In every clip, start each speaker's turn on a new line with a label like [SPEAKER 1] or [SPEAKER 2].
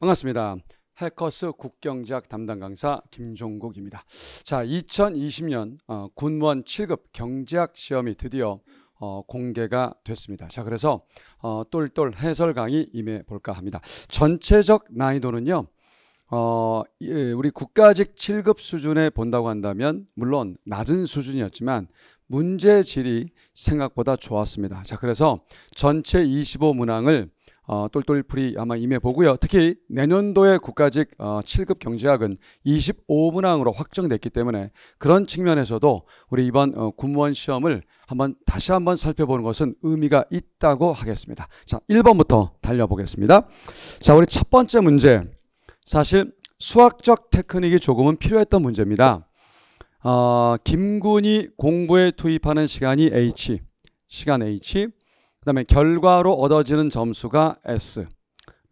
[SPEAKER 1] 반갑습니다. 해커스 국경작 담당 강사 김종국입니다. 자, 2020년 어, 군무원 7급 경제학 시험이 드디어 어, 공개가 됐습니다. 자, 그래서 어, 똘똘 해설 강의 임해 볼까 합니다. 전체적 난이도는요. 어, 예, 우리 국가직 7급 수준에 본다고 한다면 물론 낮은 수준이었지만 문제질이 생각보다 좋았습니다. 자, 그래서 전체 25문항을 어, 똘똘풀이 아마 임해보고요. 특히 내년도에 국가직 어, 7급 경제학은 25분항으로 확정됐기 때문에 그런 측면에서도 우리 이번 어, 군무원 시험을 한번 다시 한번 살펴보는 것은 의미가 있다고 하겠습니다. 자, 1번부터 달려보겠습니다. 자, 우리 첫 번째 문제. 사실 수학적 테크닉이 조금은 필요했던 문제입니다. 어, 김군이 공부에 투입하는 시간이 H, 시간 H, 그 다음에 결과로 얻어지는 점수가 S,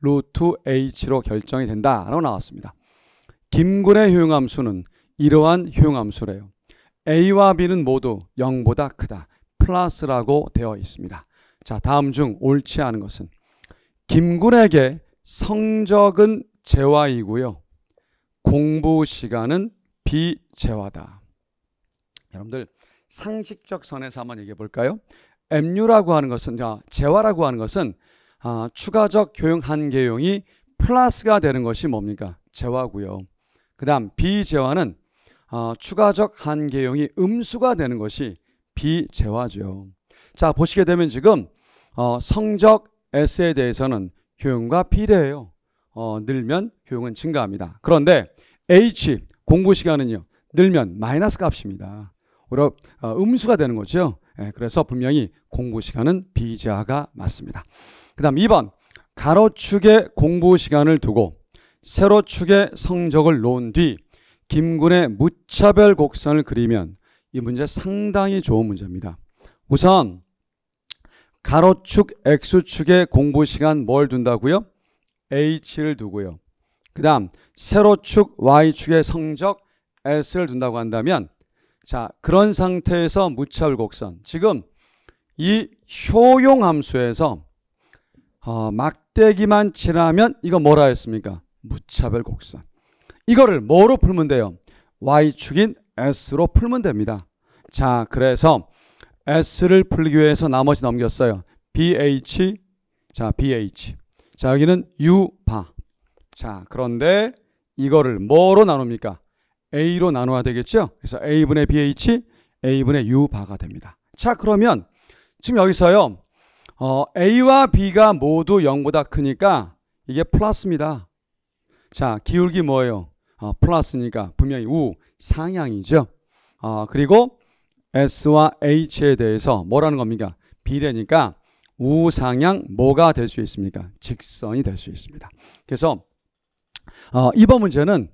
[SPEAKER 1] 루트 H로 결정이 된다라고 나왔습니다. 김군의 효용함수는 이러한 효용함수래요. A와 B는 모두 0보다 크다. 플러스라고 되어 있습니다. 자, 다음 중 옳지 않은 것은 김군에게 성적은 재화이고요. 공부 시간은 비재화다. 여러분들 상식적 선에서 한번 얘기해 볼까요? MU라고 하는 것은 재화라고 하는 것은 아, 추가적 교용 한계용이 플러스가 되는 것이 뭡니까? 재화고요. 그다음 비재화는 아, 추가적 한계용이 음수가 되는 것이 비재화죠. 자 보시게 되면 지금 어, 성적 S에 대해서는 효용과 비례해요. 어, 늘면 효용은 증가합니다. 그런데 H 공부 시간은요 늘면 마이너스 값입니다. 오히려 어, 음수가 되는 거죠. 예, 그래서 분명히 공부 시간은 비자가 맞습니다. 그 다음 2번 가로축에 공부 시간을 두고 세로축에 성적을 놓은 뒤 김군의 무차별 곡선을 그리면 이 문제 상당히 좋은 문제입니다. 우선 가로축 X축에 공부 시간 뭘 둔다고요? H를 두고요. 그 다음 세로축 Y축의 성적 S를 둔다고 한다면 자, 그런 상태에서 무차별 곡선. 지금 이 효용 함수에서 어, 막대기만 칠하면 이거 뭐라 했습니까? 무차별 곡선. 이거를 뭐로 풀면 돼요? y축인 s로 풀면 됩니다. 자, 그래서 s를 풀기 위해서 나머지 넘겼어요. bh 자, bh. 자, 여기는 u 바. 자, 그런데 이거를 뭐로 나눕니까? A로 나눠야 되겠죠? 그래서 A분의 BH, A분의 U 바가 됩니다. 자, 그러면 지금 여기서요. 어, A와 B가 모두 0보다 크니까 이게 플러스입니다. 자, 기울기 뭐예요? 어, 플러스니까 분명히 우, 상향이죠. 어, 그리고 S와 H에 대해서 뭐라는 겁니까? B래니까 우상향 뭐가 될 수 있습니까? 직선이 될 수 있습니다. 그래서 어, 이번 문제는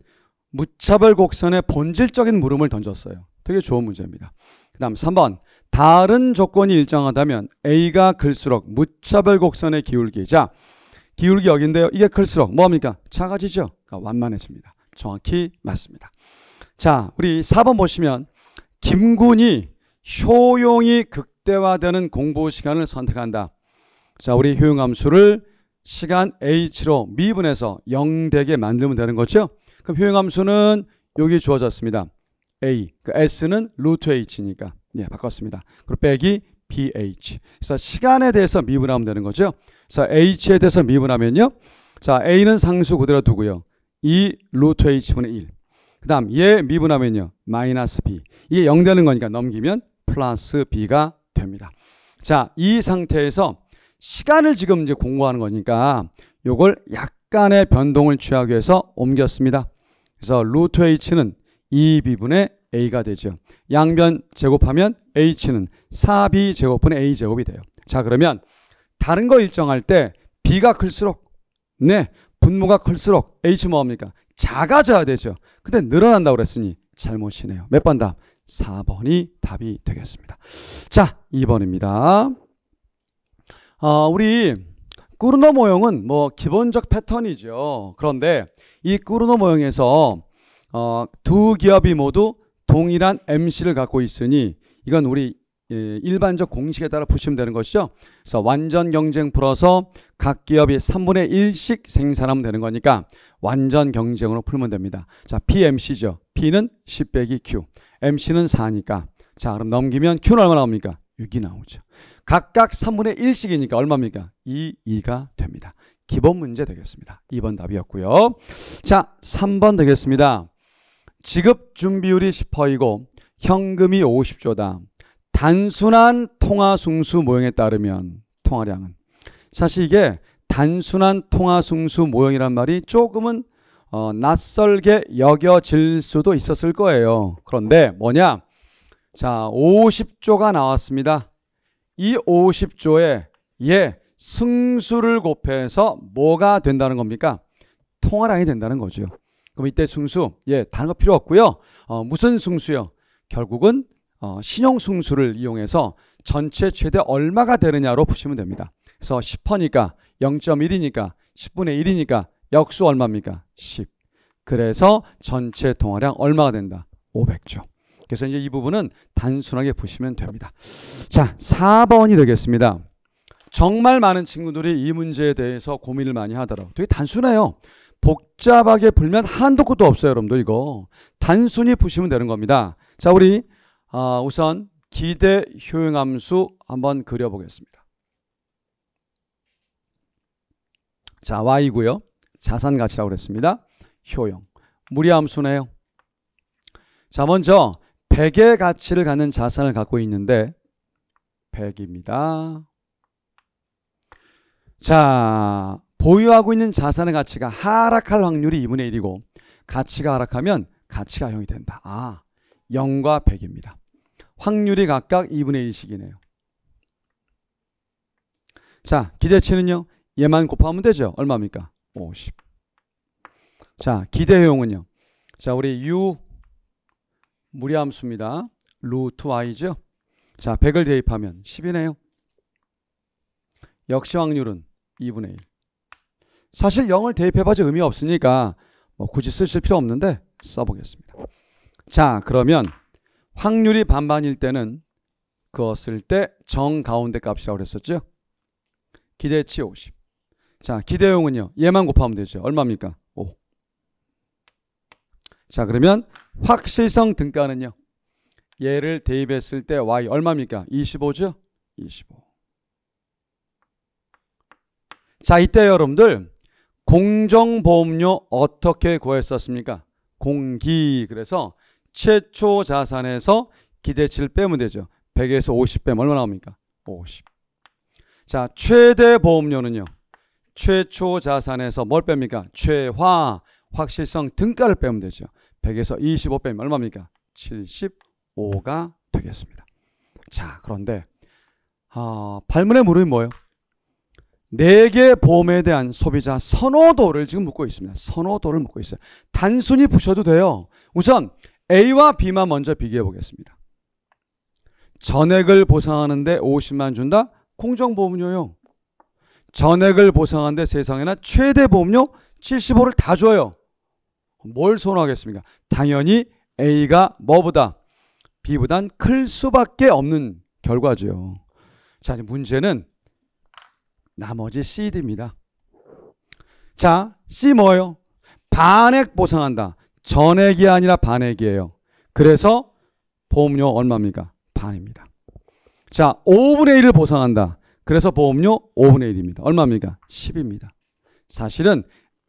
[SPEAKER 1] 무차별 곡선의 본질적인 물음을 던졌어요. 되게 좋은 문제입니다. 그 다음 3번 다른 조건이 일정하다면 A가 클수록 무차별 곡선의 기울기이자 기울기 여기인데요. 이게 클수록 뭐합니까? 작아지죠. 그러니까 완만해집니다. 정확히 맞습니다. 자 우리 4번 보시면 김군이 효용이 극대화되는 공부 시간을 선택한다. 자 우리 효용함수를 시간 h로 미분해서 0되게 만들면 되는 거죠. 그럼 효용함수는 여기 주어졌습니다. A. 그 S는 루트 H니까. 예, 바꿨습니다. 그리고 빼기 BH. 그래서 시간에 대해서 미분하면 되는 거죠. 그래서 H에 대해서 미분하면요. 자, A는 상수 그대로 두고요. 2 루트 H분의 1. 그 다음 얘 미분하면요. 마이너스 B. 이게 0 되는 거니까 넘기면 플러스 B가 됩니다. 자, 이 상태에서 시간을 지금 이제 공부하는 거니까 요걸 약간의 변동을 취하기 위해서 옮겼습니다. 그래서 루트 h는 2비분의 a가 되죠. 양변 제곱하면 h는 4b 제곱분의 a 제곱이 돼요. 자 그러면 다른 거 일정할 때 b가 클수록 네 분모가 클수록 h 뭐합니까 작아져야 되죠. 근데 늘어난다고 그랬으니 잘못이네요. 몇 번 답? 4번이 답이 되겠습니다. 자 2번입니다. 어, 우리 꾸르노 모형은 뭐 기본적 패턴이죠. 그런데 이 꾸르노 모형에서 어, 두 기업이 모두 동일한 MC를 갖고 있으니 이건 우리 예, 일반적 공식에 따라 푸시면 되는 것이죠. 그래서 완전 경쟁 풀어서 각 기업이 3분의 1씩 생산하면 되는 거니까 완전 경쟁으로 풀면 됩니다. 자, PMC죠. P는 10 빼기 Q, MC는 4니까. 자, 그럼 넘기면 Q는 얼마 나옵니까? 6이 나오죠. 각각 3분의 1씩이니까 얼마입니까? 2, 2가 됩니다. 기본 문제 되겠습니다. 2번 답이었고요. 자, 3번 되겠습니다. 지급 준비율이 10%이고 현금이 50조다. 단순한 통화 승수 모형에 따르면 통화량은 사실 이게 단순한 통화 승수 모형이란 말이 조금은 어, 낯설게 여겨질 수도 있었을 거예요. 그런데 뭐냐? 자, 50조가 나왔습니다. 이 50조에 예, 승수를 곱해서 뭐가 된다는 겁니까? 통화량이 된다는 거죠. 그럼 이때 승수, 예, 다른 거 필요 없고요. 어, 무슨 승수요? 결국은 어, 신용 승수를 이용해서 전체 최대 얼마가 되느냐로 보시면 됩니다. 그래서 10퍼니까 0.1이니까 10분의 1이니까 역수 얼마입니까? 10. 그래서 전체 통화량 얼마가 된다? 500조. 그래서 이제 이 부분은 단순하게 보시면 됩니다. 자, 4번이 되겠습니다. 정말 많은 친구들이 이 문제에 대해서 고민을 많이 하더라고요. 되게 단순해요. 복잡하게 풀면 한도 끝도 없어요, 여러분들 이거. 단순히 푸시면 되는 겁니다. 자, 우리 어, 우선 기대 효용함수 한번 그려보겠습니다. 자, y고요. 자산 가치라고 그랬습니다. 효용. 무리함수네요. 자, 먼저 100의 가치를 갖는 자산을 갖고 있는데 100입니다. 자, 보유하고 있는 자산의 가치가 하락할 확률이 2분의 1이고 가치가 하락하면 가치가 0이 된다. 아, 0과 100입니다. 확률이 각각 2분의 1씩이네요. 자, 기대치는요. 얘만 곱하면 되죠. 얼마입니까? 50. 자, 기대용은요. 자, 우리 U 무리함수입니다. 루트 y죠. 자, 100을 대입하면 10이네요. 역시 확률은 2분의 1. 사실 0을 대입해봐야 의미 없으니까 뭐 굳이 쓰실 필요 없는데 써보겠습니다. 자, 그러면 확률이 반반일 때는 그었을 때 정 가운데 값이라고 그랬었죠. 기대치 50. 자, 기대용은요. 얘만 곱하면 되죠. 얼마입니까? 자 그러면 확실성 등가는요. 얘를 대입했을 때 y 얼마입니까? 25죠? 25. 자 이때 여러분들 공정보험료 어떻게 구했었습니까? 공기 그래서 최초 자산에서 기대치를 빼면 되죠. 100에서 50 빼면 얼마 나옵니까? 50. 자 최대 보험료는요. 최초 자산에서 뭘 뺍니까? 최화 확실성 등가를 빼면 되죠. 100에서 25 빼면 얼마입니까? 75가 되겠습니다. 자, 그런데 어, 발문의 물음이 뭐예요? 4개 보험에 대한 소비자 선호도를 지금 묻고 있습니다. 선호도를 묻고 있어요. 단순히 보셔도 돼요. 우선 A와 B만 먼저 비교해 보겠습니다. 전액을 보상하는데 50만 준다? 공정보험료요. 전액을 보상하는데 세상에나 최대 보험료 75를 다 줘요. 뭘 선호하겠습니까? 당연히 A가 뭐보다 B보단 클 수밖에 없는 결과죠. 자, 문제는 나머지 C, D입니다. 자, C 뭐예요? 반액 보상한다. 전액이 아니라 반액이에요. 그래서 보험료 얼마입니까? 반입니다. 자, 5분의 1을 보상한다. 그래서 보험료 5분의 1입니다. 얼마입니까? 10입니다. 사실은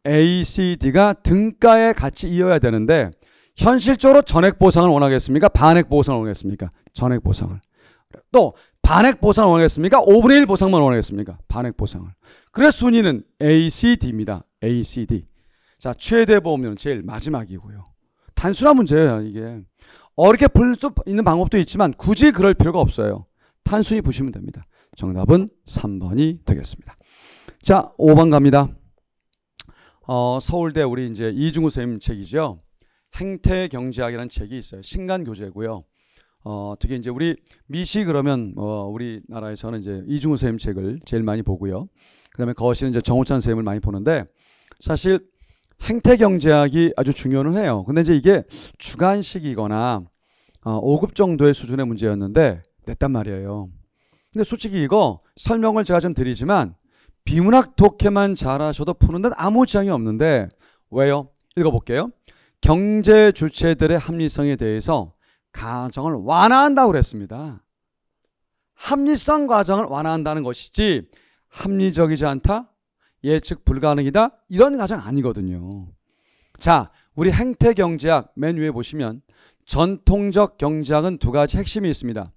[SPEAKER 1] A, C, D가 등가에 같이 이어야 되는데 현실적으로 전액 보상을 원하겠습니까? 반액 보상을 원하겠습니까? 전액 보상을. 또 반액 보상을 원하겠습니까? 5분의 1 보상만 원하겠습니까? 반액 보상을. 그래서 순위는 A, C, D입니다. A, C, D. 자, 최대 보험료는 제일 마지막이고요. 단순한 문제예요, 이게. 어렵게 풀 수 있는 방법도 있지만 굳이 그럴 필요가 없어요. 단순히 보시면 됩니다. 정답은 3번이 되겠습니다. 자, 5번 갑니다. 어, 서울대 우리 이제 이중우 선생님 책이죠. 행태 경제학이라는 책이 있어요. 신간 교재고요. 어, 되게 이제 우리 미시 그러면 어, 뭐 우리나라에서는 이제 이중우 선생님 책을 제일 많이 보고요. 그다음에 거시는 이제 정우찬 선생님을 많이 보는데 사실 행태 경제학이 아주 중요는 해요. 근데 이제 이게 주간식이거나 어, 5급 정도의 수준의 문제였는데 냈단 말이에요. 근데 솔직히 이거 설명을 제가 좀 드리지만 비문학 독해만 잘하셔도 푸는 데 아무 지장이 없는데 왜요? 읽어볼게요. 경제 주체들의 합리성에 대해서 가정을 완화한다고 그랬습니다. 합리성 과정을 완화한다는 것이지 합리적이지 않다, 예측 불가능이다 이런 과정 아니거든요. 자, 우리 행태 경제학 맨 위에 보시면 전통적 경제학은 두 가지 핵심이 있습니다.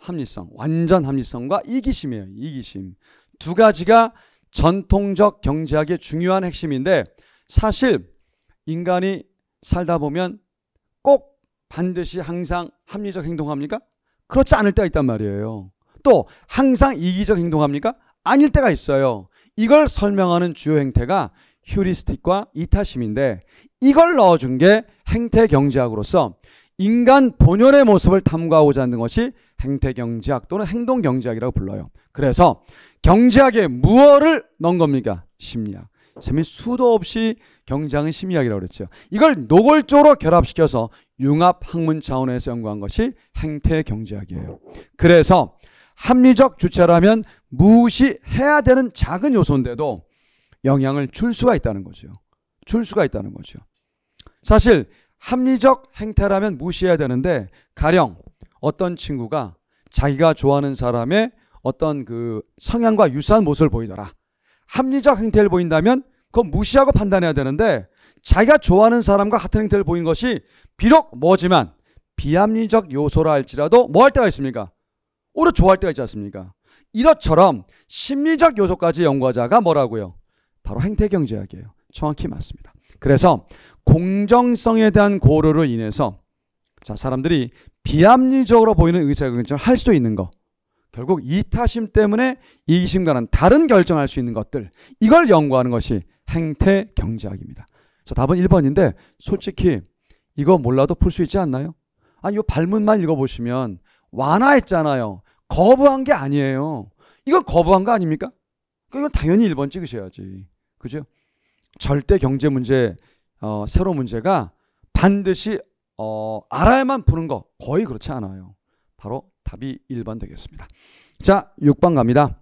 [SPEAKER 1] 합리성, 완전 합리성과 이기심이에요. 이기심. 두 가지가 전통적 경제학의 중요한 핵심인데 사실 인간이 살다 보면 꼭 반드시 항상 합리적 행동합니까? 그렇지 않을 때가 있단 말이에요. 또 항상 이기적 행동합니까? 아닐 때가 있어요. 이걸 설명하는 주요 행태가 휴리스틱과 이타심인데 이걸 넣어준 게 행태 경제학으로서 인간 본연의 모습을 탐구하고자 하는 것이 행태경제학 또는 행동경제학이라고 불러요. 그래서 경제학에 무엇을 넣은 겁니까? 심리학. 쌤이 수도 없이 경제학은 심리학이라고 그랬죠. 이걸 노골적으로 결합시켜서 융합학문 차원에서 연구한 것이 행태경제학이에요. 그래서 합리적 주체라면 무시해야 되는 작은 요소인데도 영향을 줄 수가 있다는 거죠. 줄 수가 있다는 거죠. 사실 합리적 행태라면 무시해야 되는데 가령 어떤 친구가 자기가 좋아하는 사람의 어떤 그 성향과 유사한 모습을 보이더라. 합리적 행태를 보인다면 그건 무시하고 판단해야 되는데 자기가 좋아하는 사람과 같은 행태를 보인 것이 비록 뭐지만 비합리적 요소라 할지라도 뭐 할 때가 있습니까? 오히려 좋아할 때가 있지 않습니까? 이것처럼 심리적 요소까지 연구하자가 뭐라고요? 바로 행태경제학이에요. 정확히 맞습니다. 그래서 공정성에 대한 고려로 인해서 자 사람들이 비합리적으로 보이는 의사결정을 할 수도 있는 거 결국 이타심 때문에 이기심과는 다른 결정할 수 있는 것들 이걸 연구하는 것이 행태 경제학입니다. 자 답은 1번인데 솔직히 이거 몰라도 풀 수 있지 않나요? 아니 이 발문만 읽어보시면 완화했잖아요. 거부한 게 아니에요. 이건 거부한 거 아닙니까? 그러니까 이건 당연히 1번 찍으셔야지. 그죠? 절대 경제 문제 어, 세로 문제가 반드시 어, 알아야만 푸는 거 거의 그렇지 않아요. 바로 답이 1번 되겠습니다. 자, 6번 갑니다.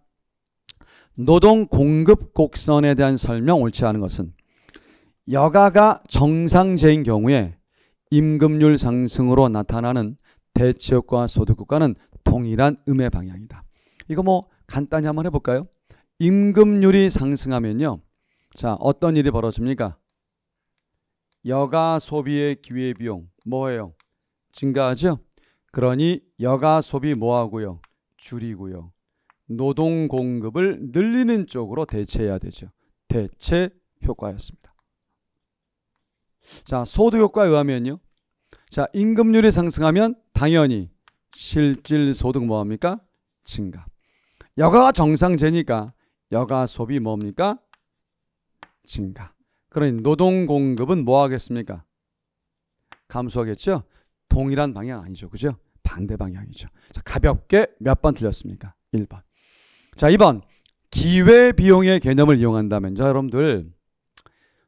[SPEAKER 1] 노동 공급 곡선에 대한 설명 옳지 않은 것은 여가가 정상제인 경우에 임금률 상승으로 나타나는 대체효과 소득국가는 동일한 음의 방향이다. 이거 뭐 간단히 한번 해볼까요? 임금률이 상승하면요. 자, 어떤 일이 벌어집니까? 여가 소비의 기회 비용 뭐예요? 증가하죠? 그러니 여가 소비 뭐하고요? 줄이고요. 노동 공급을 늘리는 쪽으로 대체해야 되죠. 대체 효과였습니다. 자, 소득 효과에 의하면요. 자, 임금률이 상승하면 당연히 실질 소득 뭐 합니까? 증가. 여가가 정상제니까 여가 소비 뭡니까? 증가. 그러니 노동 공급은 뭐 하겠습니까? 감소하겠죠? 동일한 방향 아니죠. 그죠? 반대 방향이죠. 자, 가볍게 몇 번 들렸습니까? 1번. 자, 2번. 기회 비용의 개념을 이용한다면 자, 여러분들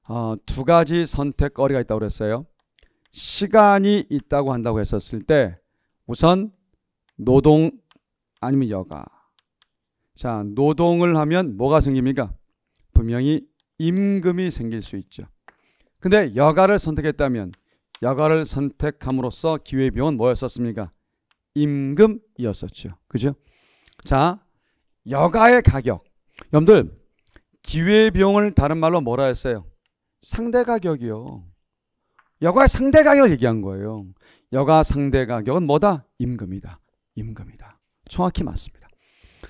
[SPEAKER 1] 어, 두 가지 선택거리가 있다고 그랬어요. 시간이 있다고 한다고 했었을 때 우선 노동 아니면 여가. 자, 노동을 하면 뭐가 생깁니까? 분명히 임금이 생길 수 있죠. 근데 여가를 선택했다면 여가를 선택함으로써 기회비용은 뭐였었습니까? 임금이었었죠. 그죠? 자, 여가의 가격. 여러분들 기회비용을 다른 말로 뭐라 했어요? 상대 가격이요. 여가 상대 가격 을 얘기한 거예요. 여가 상대 가격은 뭐다? 임금이다. 임금이다. 정확히 맞습니다.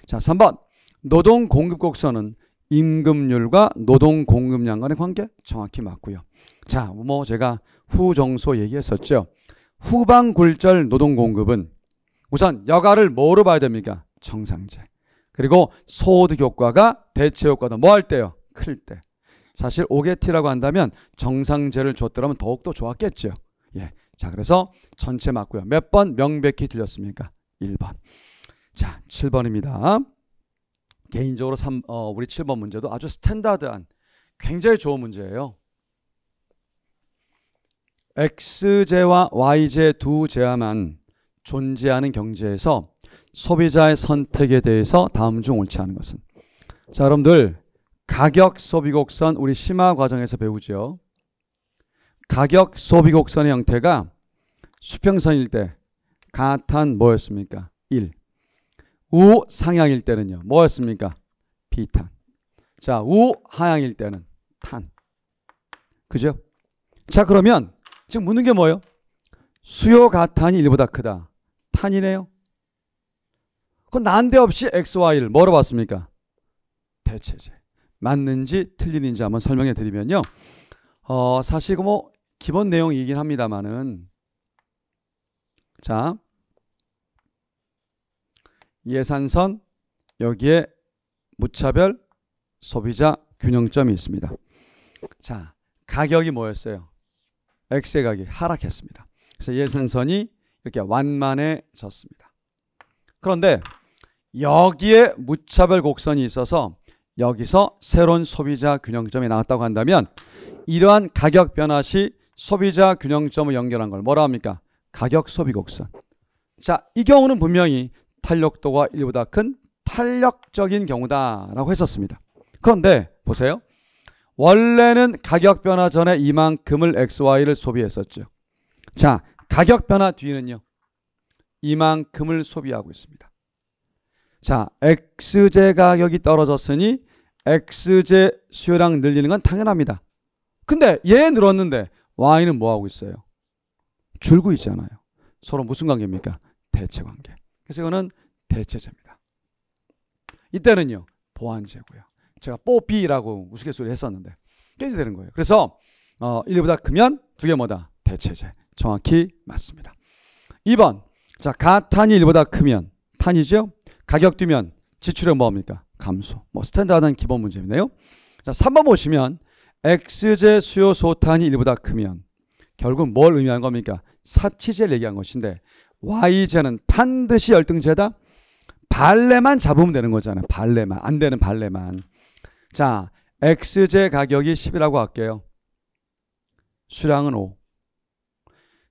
[SPEAKER 1] 자, 3번. 노동 공급 곡선은 임금률과 노동 공급량 간의 관계 정확히 맞고요. 자, 뭐 제가 후정소 얘기했었죠. 후방굴절 노동 공급은 우선 여가를 뭐로 봐야 됩니까? 정상제. 그리고 소득 효과가 대체 효과다. 뭐할 때요? 클 때. 사실 오게티라고 한다면 정상제를 줬더라면 더욱더 좋았겠죠. 예. 자, 그래서 전체 맞고요. 몇 번 명백히 들렸습니까? 1번. 자, 7번입니다. 개인적으로 3, 어, 우리 7번 문제도 아주 스탠다드한 굉장히 좋은 문제예요. X제와 Y제 두 제야만 존재하는 경제에서 소비자의 선택에 대해서 다음 중 옳지 않은 것은 자 여러분들 가격 소비 곡선 우리 심화 과정에서 배우죠. 가격 소비 곡선의 형태가 수평선일 때 가탄 뭐였습니까? 1. 우상향일 때는요. 뭐였습니까? 비탄. 자, 우하향일 때는 탄. 그죠? 자, 그러면 지금 묻는 게 뭐예요? 수요가 탄이 1보다 크다. 탄이네요. 그 난데없이 XY를 뭐로 봤습니까? 대체제. 맞는지 틀리지 한번 설명해 드리면요. 어, 사실 뭐 기본 내용이긴 합니다만은 자, 예산선 여기에 무차별 소비자 균형점이 있습니다. 자, 가격이 뭐였어요? 엑스의 가격이 하락했습니다. 그래서 예산선이 이렇게 완만해졌습니다. 그런데 여기에 무차별 곡선이 있어서 여기서 새로운 소비자 균형점이 나왔다고 한다면 이러한 가격 변화 시 소비자 균형점을 연결한 걸 뭐라 합니까? 가격 소비 곡선. 자, 이 경우는 분명히 탄력도가 1보다 큰 탄력적인 경우다라고 했었습니다. 그런데 보세요. 원래는 가격 변화 전에 이만큼을 XY를 소비했었죠. 자, 가격 변화 뒤에는요. 이만큼을 소비하고 있습니다. 자, x j 가격이 떨어졌으니 x j 수요량 늘리는 건 당연합니다. 근데 얘 늘었는데 Y는 뭐하고 있어요? 줄고 있잖아요. 서로 무슨 관계입니까? 대체 관계. 그래서 이거는 대체제입니다. 이때는요. 보완제고요. 제가 뽀삐라고 우스갯소리 했었는데 깨지 되는 거예요. 그래서 어, 1보다 크면 두개 뭐다? 대체제. 정확히 맞습니다. 2번. 자, 가탄이 1보다 크면 탄이죠. 가격 뛰면 지출은 뭐니까 감소. 뭐 스탠다드한 기본 문제이네요. 자, 3번 보시면 x제 수요 소탄이 1보다 크면 결국 뭘 의미하는 겁니까? 사치제를 얘기한 것인데 Y제는 반드시 열등제다. 발레만 잡으면 되는 거잖아요. 발레만. 안 되는 발레만. 자, X제 가격이 10이라고 할게요. 수량은 5.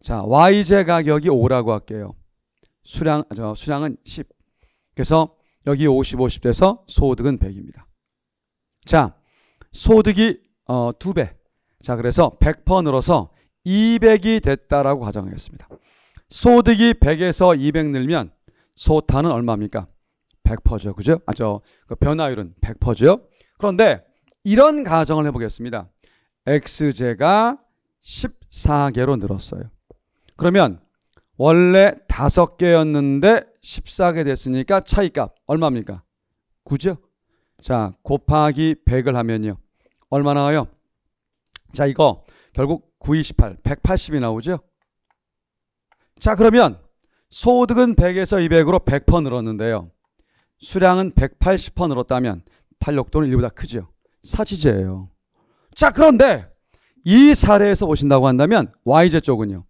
[SPEAKER 1] 자, Y제 가격이 5라고 할게요. 수량, 저, 수량은 10. 그래서 여기 50, 50 돼서 소득은 100입니다. 자, 소득이 어, 2배. 자, 그래서 100% 늘어서 200이 됐다라고 가정하겠습니다. 소득이 100에서 200 늘면 소타는 얼마입니까? 100%죠. 그죠? 아, 저그 변화율은 100%죠. 그런데 이런 가정을 해보겠습니다. x제가 14개로 늘었어요. 그러면 원래 5개였는데 14개 됐으니까 차이값 얼마입니까? 9죠. 자, 곱하기 100을 하면요. 얼마 나와요? 자, 이거 결국 9, 28, 180이 나오죠. 자, 그러면 소득은 100에서 200으로 100%퍼 늘었는데요. 수량은 180%퍼 늘었다면 탄력도는 1보다 크죠. 사치제예요. 자, 그런데 이 사례에서 보신다고 한다면 y 제 쪽은요.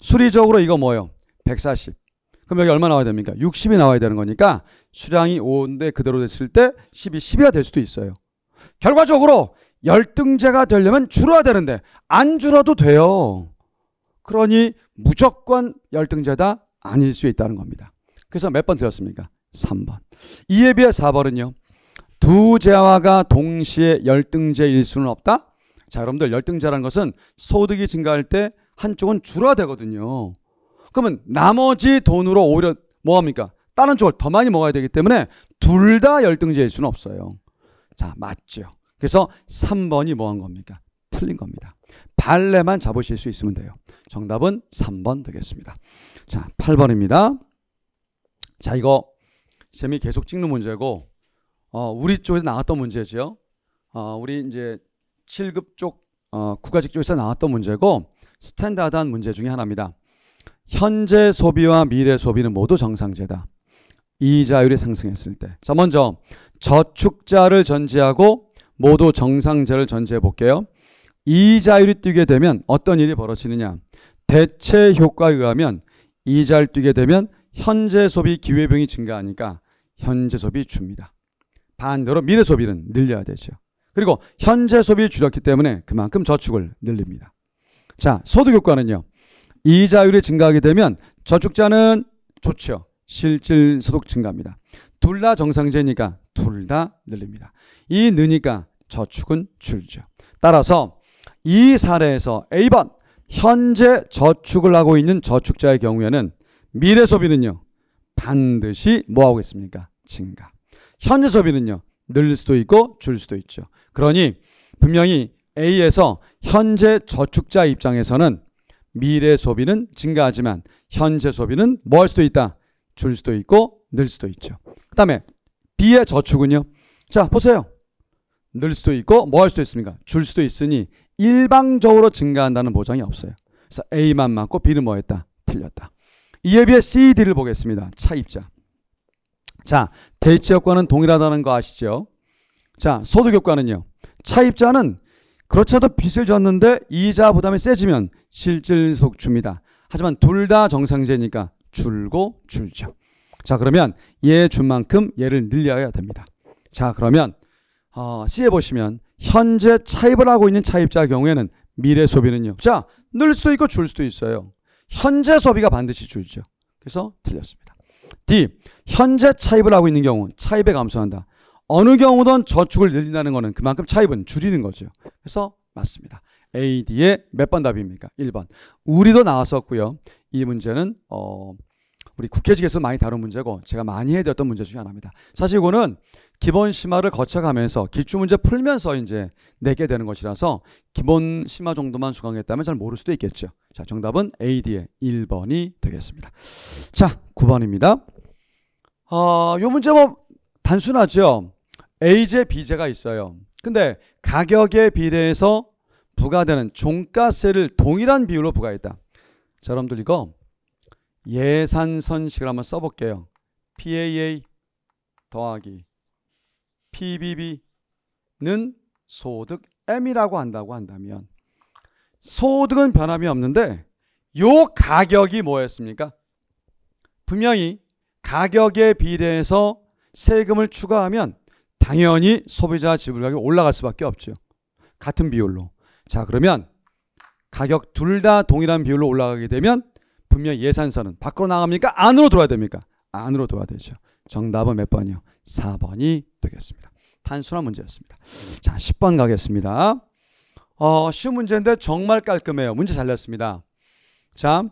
[SPEAKER 1] 수리적으로 이거 뭐예요? 140. 그럼 여기 얼마 나와야 됩니까? 60이 나와야 되는 거니까 수량이 5인데 그대로 됐을 때 10이 10이가 될 수도 있어요. 결과적으로 열등제가 되려면 줄어야 되는데 안 줄어도 돼요. 그러니 무조건 열등제다 아닐 수 있다는 겁니다. 그래서 몇 번 들었습니까? 3번. 이에 비해 4번은요. 두 재화가 동시에 열등제일 수는 없다. 자, 여러분들 열등제라는 것은 소득이 증가할 때 한쪽은 줄어들거든요. 그러면 나머지 돈으로 오히려 뭐 합니까? 다른 쪽을 더 많이 먹어야 되기 때문에 둘 다 열등제일 수는 없어요. 자, 맞죠. 그래서 3번이 뭐한 겁니까? 틀린 겁니다. 발레만 잡으실 수 있으면 돼요. 정답은 3번 되겠습니다. 자, 8번입니다. 자, 이거 쌤이 계속 찍는 문제고 어, 우리 쪽에서 나왔던 문제죠. 어, 우리 이제 7급 쪽 어, 국가직 쪽에서 나왔던 문제고 스탠다드한 문제 중에 하나입니다. 현재 소비와 미래 소비는 모두 정상제다. 이자율이 상승했을 때. 자, 먼저 저축자를 전제하고 모두 정상제를 전제해 볼게요. 이자율이 뛰게 되면 어떤 일이 벌어지느냐. 대체 효과에 의하면 이자율 뛰게 되면 현재 소비 기회비용이 증가하니까 현재 소비 줍니다. 반대로 미래 소비는 늘려야 되죠. 그리고 현재 소비 줄였기 때문에 그만큼 저축을 늘립니다. 자, 소득 효과는요. 이자율이 증가하게 되면 저축자는 좋죠. 실질 소득 증가입니다. 둘 다 정상제니까 둘 다 늘립니다. 이 느니까 저축은 줄죠. 따라서 이 사례에서 A번 현재 저축을 하고 있는 저축자의 경우에는 미래 소비는요 반드시 뭐 하고 있습니까? 증가. 현재 소비는요 늘릴 수도 있고 줄 수도 있죠. 그러니 분명히 A에서 현재 저축자 입장에서는 미래 소비는 증가하지만 현재 소비는 뭐 할 수도 있다? 줄 수도 있고 늘 수도 있죠. 그 다음에 B의 저축은요. 자 보세요. 늘 수도 있고 뭐 할 수도 있습니까? 줄 수도 있으니 일방적으로 증가한다는 보장이 없어요. 그래서 A만 맞고 B는 뭐 했다? 틀렸다. 이에 비해 C, D를 보겠습니다. 차입자. 자, 대체 효과는 동일하다는 거 아시죠? 자, 소득 효과는요. 차입자는 그렇지 않아도 빚을 졌는데 이자 부담이 세지면 실질속 줍니다. 하지만 둘 다 정상제니까 줄고 줄죠. 자, 그러면 얘 준 만큼 얘를 늘려야 됩니다. 자, 그러면 어, C에 보시면 현재 차입을 하고 있는 차입자 경우에는 미래 소비는요. 자, 늘 수도 있고 줄 수도 있어요. 현재 소비가 반드시 줄죠. 그래서 틀렸습니다. D. 현재 차입을 하고 있는 경우 차입에 감소한다. 어느 경우든 저축을 늘린다는 것은 그만큼 차입은 줄이는 거죠. 그래서 맞습니다. A, D의 몇 번 답입니까? 1번. 우리도 나왔었고요. 이 문제는 어, 우리 국회직에서 많이 다룬 문제고 제가 많이 해드렸던 문제 중에 하나입니다. 사실 이거는 기본 심화를 거쳐가면서 기출 문제 풀면서 이제 내게 되는 것이라서 기본 심화 정도만 수강했다면 잘 모를 수도 있겠죠. 자, 정답은 AD의 1번이 되겠습니다. 자, 9번입니다. 어, 아, 요 문제 뭐 단순하죠. A제, B제가 있어요. 근데 가격에 비례해서 부과되는 종가세를 동일한 비율로 부과했다. 자, 여러분들 이거 예산선식을 한번 써볼게요. PAA 더하기 PBB는 소득 M이라고 한다고 한다면 소득은 변함이 없는데 요 가격이 뭐였습니까? 분명히 가격에 비례해서 세금을 추가하면 당연히 소비자 지불 가격이 올라갈 수밖에 없죠. 같은 비율로. 자 그러면 가격 둘 다 동일한 비율로 올라가게 되면 분명 예산서는 밖으로 나갑니까? 안으로 들어야 됩니까? 안으로 들어야 되죠. 정답은 몇 번이요? 4번이 되겠습니다. 단순한 문제였습니다. 자, 10번 가겠습니다. 어, 쉬운 문제인데 정말 깔끔해요. 문제 잘 냈습니다. 자,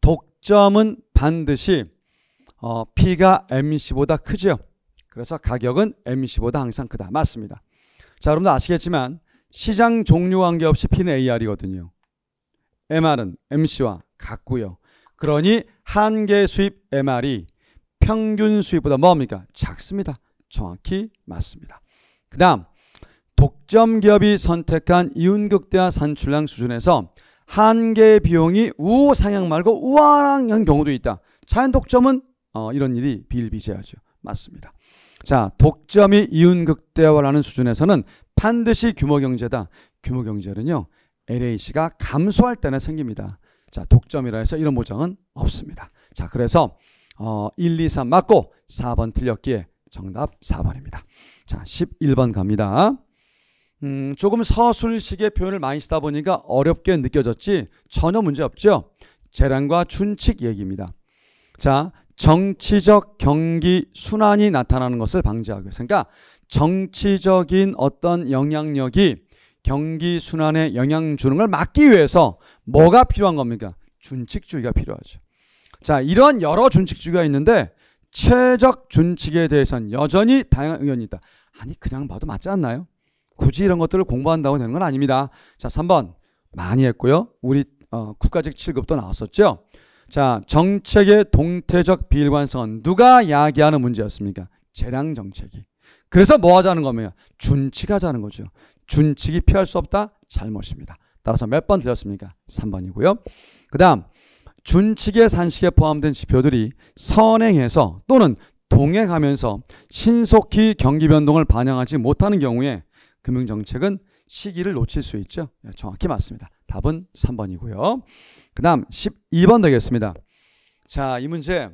[SPEAKER 1] 독점은 반드시 어, P가 MC보다 크죠. 그래서 가격은 MC보다 항상 크다. 맞습니다. 자, 여러분들 아시겠지만 시장 종류 관계없이 P는 AR이거든요. MR은 MC와 같고요. 그러니 한개 수입 MR이 평균 수입보다 뭡니까? 작습니다. 정확히 맞습니다. 그 다음 독점 기업이 선택한 이윤극대화 산출량 수준에서 한개 비용이 우상향 말고 우하향한 경우도 있다. 자연 독점은 어, 이런 일이 비일비재하죠. 맞습니다. 자, 독점이 이윤극대화라는 수준에서는 반드시 규모경제다. 규모경제는요, LAC가 감소할 때나 생깁니다. 자, 독점이라 해서 이런 보장은 없습니다. 자, 그래서 어, 1, 2, 3 맞고 4번 틀렸기에 정답 4번입니다. 자, 11번 갑니다. 음, 조금 서술식의 표현을 많이 쓰다 보니까 어렵게 느껴졌지 전혀 문제 없죠. 재량과 춘칙 얘기입니다. 자, 정치적 경기 순환이 나타나는 것을 방지하기 위해서. 그러니까 정치적인 어떤 영향력이 경기 순환에 영향 주는 걸 막기 위해서 뭐가 필요한 겁니까? 준칙주의가 필요하죠. 자, 이런 여러 준칙주의가 있는데 구체적 준칙에 대해서는 여전히 다양한 의견이 있다. 아니 그냥 봐도 맞지 않나요? 굳이 이런 것들을 공부한다고 되는 건 아닙니다. 자, 3번 많이 했고요. 우리 어, 국가직 7급도 나왔었죠. 자, 정책의 동태적 비일관성은 누가 야기하는 문제였습니까? 재량 정책이. 그래서 뭐 하자는 거면 준칙하자는 거죠. 준칙이 피할 수 없다? 잘못입니다. 따라서 몇 번 들렸습니까? 3번이고요. 그 다음 준칙의 산식에 포함된 지표들이 선행해서 또는 동행하면서 신속히 경기 변동을 반영하지 못하는 경우에 금융정책은 시기를 놓칠 수 있죠. 예, 정확히 맞습니다. 답은 3번이고요. 그 다음 12번 되겠습니다. 자, 이 문제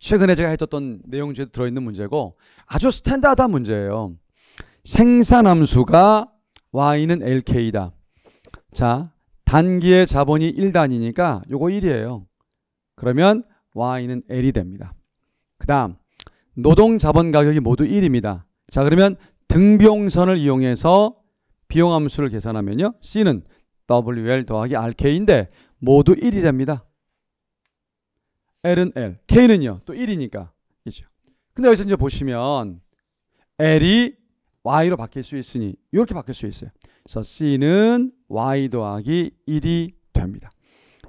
[SPEAKER 1] 최근에 제가 했었던 내용 중에 들어있는 문제고 아주 스탠다드한 문제예요. 생산함수가 Y는 LK다. 자, 단기의 자본이 1단이니까 요거 1이에요. 그러면 Y는 L이 됩니다. 그 다음 노동 자본 가격이 모두 1입니다. 자 그러면 등비용선을 이용해서 비용함수를 계산하면요. C는 WL 더하기 RK인데 모두 1이됩니다 L은 L, K는요. 또 1이니까. 그죠 근데 여기서 이제 보시면 L이 Y로 바뀔 수 있으니 이렇게 바뀔 수 있어요. 그래서 C는 Y 더하기 1이 됩니다.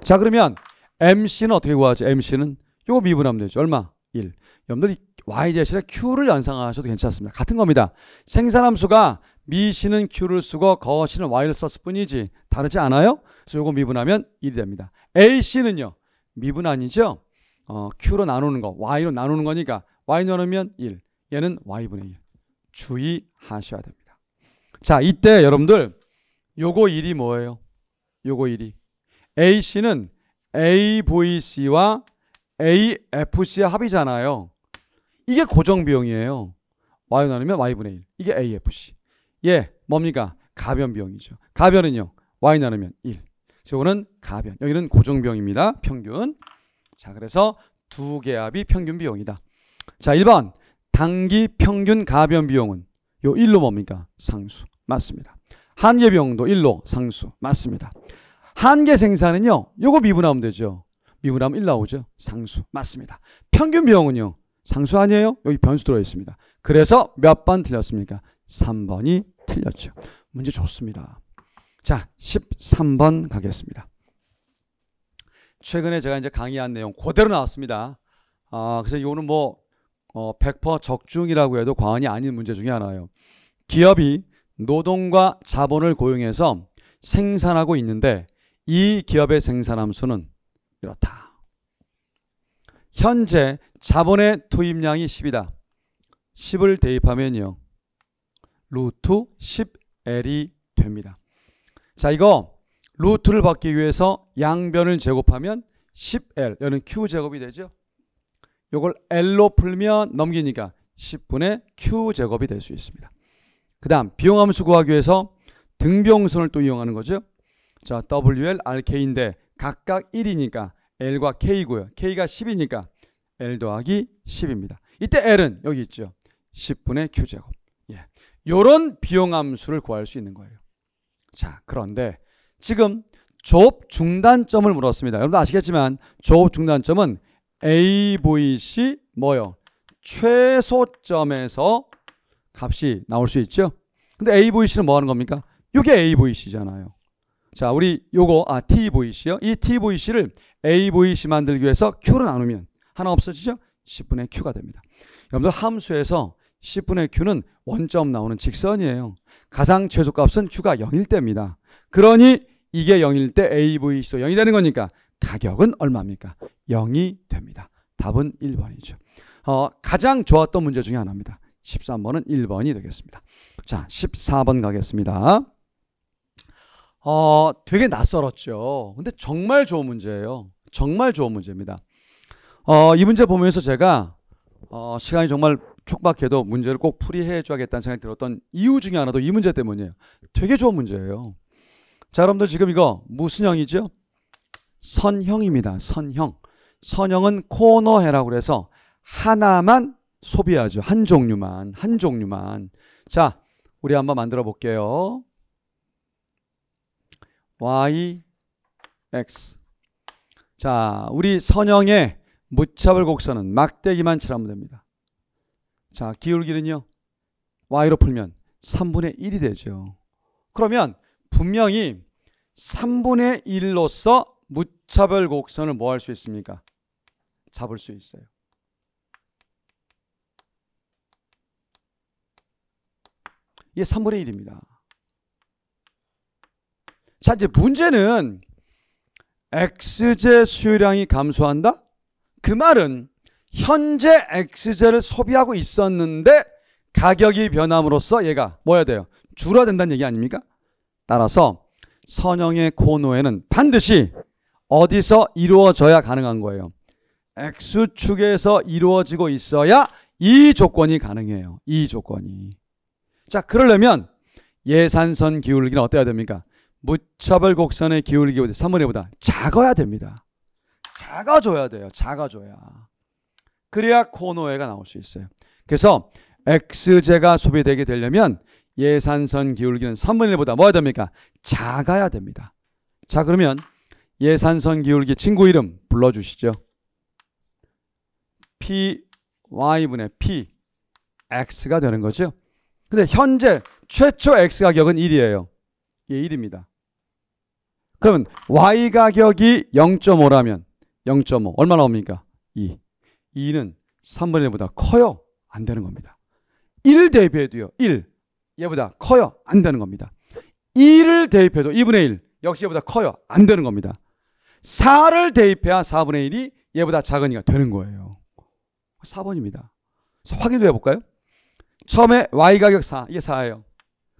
[SPEAKER 1] 자 그러면 MC는 어떻게 구하죠? MC는 요 미분하면 되죠. 얼마? 1. 여러분들이 Y 대신에 Q를 연상하셔도 괜찮습니다. 같은 겁니다. 생산함수가 미씨는 Q를 쓰고 거씨는 Y를 썼을 뿐이지 다르지 않아요? 그래서 요거 미분하면 1이 됩니다. AC는요. 미분 아니죠? 어, Q로 나누는 거, Y로 나누는 거니까 Y 나누면 1. 얘는 Y분의 1. 주의하셔야 됩니다. 자, 이때 여러분들 요거 1이 뭐예요? 요거 1이. AC는 AVC와 AFC의 합이잖아요. 이게 고정 비용이에요. Y 나누면 Y분의 1. 이게 AFC. 예, 뭡니까? 가변 비용이죠. 가변은요. Y 나누면 1. 요거는 가변. 여기는 고정 비용입니다. 평균. 자, 그래서 두 계압이 평균 비용이다. 자, 1번. 단기 평균 가변 비용은 요 1로 뭡니까? 상수. 맞습니다. 한계병도 1로 상수. 맞습니다. 한계 생산은요. 요거 미분하면 되죠. 미분하면 1 나오죠. 상수. 맞습니다. 평균 비용은요. 상수 아니에요? 여기 변수 들어있습니다. 그래서 몇 번 틀렸습니까? 3번이 틀렸죠. 문제 좋습니다. 자, 13번 가겠습니다. 최근에 제가 이제 강의한 내용 그대로 나왔습니다. 아, 그래서 이거는 뭐, 어, 100% 적중이라고 해도 과언이 아닌 문제 중에 하나예요. 기업이 노동과 자본을 고용해서 생산하고 있는데 이 기업의 생산함수는 이렇다. 현재 자본의 투입량이 10이다. 10을 대입하면요. 루트 10L이 됩니다. 자 이거 루트를 받기 위해서 양변을 제곱하면 10L 여는 Q제곱이 되죠. 이걸 L로 풀면 넘기니까 10분의 Q제곱이 될 수 있습니다. 그 다음 비용함수 구하기 위해서 등병선을또 이용하는 거죠. 자 WL, RK인데 각각 1이니까 L과 K고요. K가 10이니까 L 더하기 10입니다. 이때 L은 여기 있죠. 10분의 Q제곱. 예. 요런 비용함수를 구할 수 있는 거예요. 자 그런데 지금 조업 중단점을 물었습니다. 여러분 아시겠지만 조업 중단점은 AVC 뭐요? 최소점에서 값이 나올 수 있죠. 근데 A 보 c 는뭐 하는 겁니까? 이게 A 보 c 잖아요 자, 우리 요거 아 T 보이요이 T 보 c 를 A 보 c 만들기 위해서 Q로 나누면 하나 없어지죠? 10분의 Q가 됩니다. 여러분들 함수에서 10분의 Q는 원점 나오는 직선이에요. 가장 최소값은 Q가 0일 때입니다. 그러니 이게 0일 때 AVC도 0이 되는 거니까 가격은 얼마입니까? 0이 됩니다. 답은 1번이죠. 어, 가장 좋았던 문제 중에 하나입니다. 13번은 1번이 되겠습니다. 자, 14번 가겠습니다. 어, 되게 낯설었죠. 근데 정말 좋은 문제예요. 정말 좋은 문제입니다. 어, 이 문제 보면서 제가 어, 시간이 정말 촉박해도 문제를 꼭 풀이해 줘야겠다는 생각이 들었던 이유 중에 하나도 이 문제 때문이에요. 되게 좋은 문제예요. 자, 여러분들 지금 이거 무슨 형이죠? 선형입니다. 선형. 선형은 코너해라고 그래서 하나만 소비하죠. 한 종류만, 한 종류만. 자, 우리 한번 만들어 볼게요. y, x. 자, 우리 선형의 무차별 곡선은 막대기만 칠하면 됩니다. 자, 기울기는요. y로 풀면 3분의 1이 되죠. 그러면 분명히 3분의 1로서 무차별 곡선을 뭐 할 수 있습니까? 잡을 수 있어요. 이게 3분의 1입니다. 자, 이제 문제는 x제 수요량이 감소한다? 그 말은 현재 x제를 소비하고 있었는데 가격이 변함으로써 얘가 뭐야 돼요? 줄어든다는 얘기 아닙니까? 따라서 선형의 코노에는 반드시 어디서 이루어져야 가능한 거예요. x축에서 이루어지고 있어야 이 조건이 가능해요. 이 조건이. 자, 그러려면 예산선 기울기는 어때야 됩니까? 무차별 곡선의 기울기보다 3분의보다 작아야 됩니다. 작아져야 돼요. 작아져야. 그래야 코너에가 나올 수 있어요. 그래서 x제가 소비되게 되려면 예산선 기울기는 3분의 1보다 뭐야 됩니까? 작아야 됩니다. 자 그러면 예산선 기울기 친구 이름 불러주시죠. p y분의 p x가 되는 거죠. 근데 현재 최초 x 가격은 1이에요. 이게 1입니다. 그러면 y 가격이 0.5라면 0.5 얼마 나옵니까? 2. 2는 3분의 1보다 커요. 안 되는 겁니다. 1 대입해도요. 1. 얘보다 커요. 안 되는 겁니다. 2를 대입해도 2분의 1 역시 얘보다 커요. 안 되는 겁니다. 4를 대입해야 4분의 1이 얘보다 작으니까 되는 거예요. 4번입니다. 확인도 해볼까요? 처음에 y 가격 4. 이게 4예요.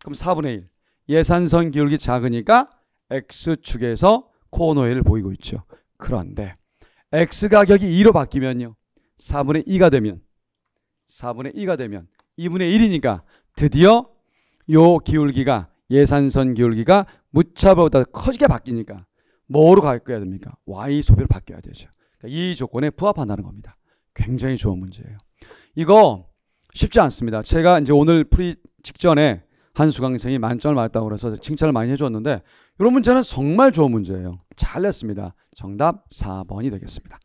[SPEAKER 1] 그럼 4분의 1. 예산선 기울기 작으니까 x축에서 코너에를 보이고 있죠. 그런데 x 가격이 2로 바뀌면요. 4분의 2가 되면 4분의 2가 되면 2분의 1이니까 드디어 요 기울기가 예산선 기울기가 무차별보다 커지게 바뀌니까 뭐로 가뀌어야 됩니까? y 소비로 바뀌어야 되죠. 그러니까 이 조건에 부합한다는 겁니다. 굉장히 좋은 문제예요. 이거 쉽지 않습니다. 제가 이제 오늘 프리 직전에 한 수강생이 만점을 맞았다고 그래서 칭찬을 많이 해줬는데 이런 문제는 정말 좋은 문제예요. 잘 냈습니다. 정답 4번이 되겠습니다.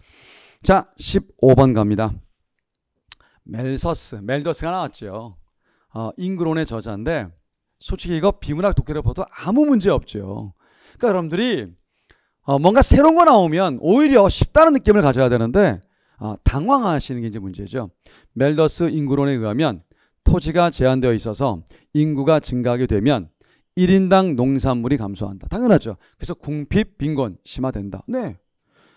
[SPEAKER 1] 자, 15번 갑니다. 멜서스, 멜더스가 나왔죠. 어, 잉그론의 저자인데 솔직히 이거 비문학 독해를 봐도 아무 문제 없죠. 그러니까 여러분들이 어, 뭔가 새로운 거 나오면 오히려 쉽다는 느낌을 가져야 되는데 어, 당황하시는 게 이제 문제죠. 멜더스 인구론에 의하면 토지가 제한되어 있어서 인구가 증가하게 되면 1인당 농산물이 감소한다. 당연하죠. 그래서 궁핍, 빈곤 심화된다. 네.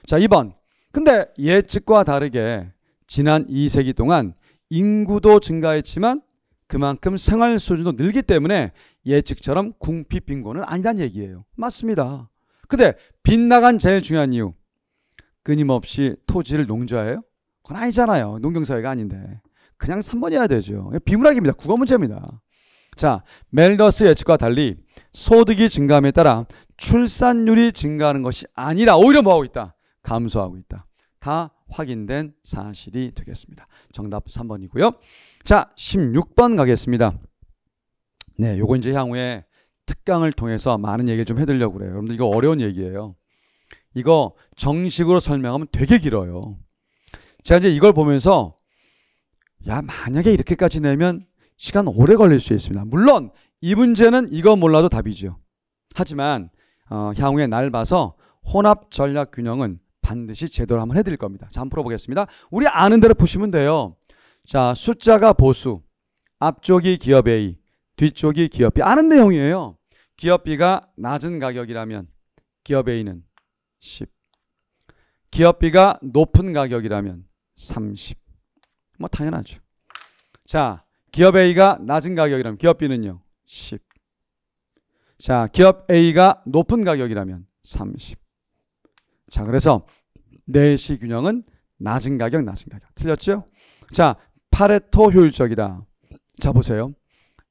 [SPEAKER 1] 자, 2번. 근데 예측과 다르게 지난 2세기 동안 인구도 증가했지만 그만큼 생활 수준도 늘기 때문에 예측처럼 궁핍 빈곤은 아니란 얘기예요. 맞습니다. 근데 빗나간 제일 중요한 이유. 끊임없이 토지를 농조해요? 그건 아니잖아요. 농경사회가 아닌데. 그냥 3번이어야 되죠. 비문학입니다. 국어 문제입니다. 자, 멜더스 예측과 달리 소득이 증가함에 따라 출산율이 증가하는 것이 아니라 오히려 뭐하고 있다? 감소하고 있다. 다 확인된 사실이 되겠습니다. 정답 3번이고요. 자, 16번 가겠습니다. 네, 요거 이제 향후에 특강을 통해서 많은 얘기를 좀 해드리려고 그래요. 여러분들 이거 어려운 얘기예요. 이거 정식으로 설명하면 되게 길어요. 제가 이제 이걸 보면서 야, 만약에 이렇게까지 내면 시간 오래 걸릴 수 있습니다. 물론 이 문제는 이거 몰라도 답이죠. 하지만 어, 향후에 날 봐서 혼합 전략 균형은 반드시 제대로 한번 해드릴 겁니다. 자, 한번 풀어보겠습니다. 우리 아는 대로 보시면 돼요. 자, 숫자가 보수. 앞쪽이 기업 A, 뒤쪽이 기업 B. 아는 내용이에요. 기업 B가 낮은 가격이라면 기업 A는 10. 기업비가 높은 가격이라면 30. 뭐 당연하죠. 자, 기업 A가 낮은 가격이라면 기업비는요. 10. 자, 기업 A가 높은 가격이라면 30. 자, 그래서 내시 균형은 낮은 가격, 낮은 가격. 틀렸죠? 자, 파레토 효율적이다. 자, 보세요.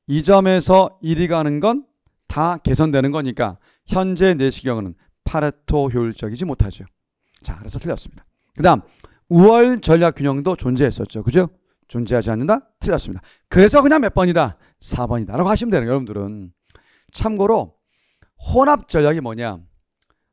[SPEAKER 1] 이 점에서 1이 가는 건 다 개선되는 거니까 현재 내시경은 파레토 효율적이지 못하죠. 자, 그래서 틀렸습니다. 그 다음, 우월 전략 균형도 존재했었죠. 그죠? 존재하지 않는다? 틀렸습니다. 그래서 그냥 몇 번이다? 4번이다. 라고 하시면 되는 거예요, 여러분들은. 참고로, 혼합 전략이 뭐냐?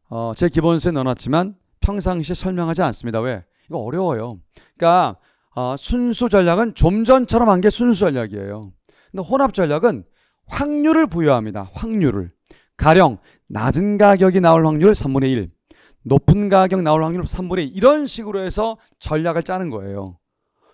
[SPEAKER 1] 어, 제 기본서에 넣어놨지만 평상시 설명하지 않습니다. 왜? 이거 어려워요. 그러니까, 어, 순수 전략은 좀 전처럼 한 게 순수 전략이에요. 근데 혼합 전략은 확률을 부여합니다. 확률을. 가령 낮은 가격이 나올 확률 3분의 1, 높은 가격 나올 확률 3분의 1 이런 식으로 해서 전략을 짜는 거예요.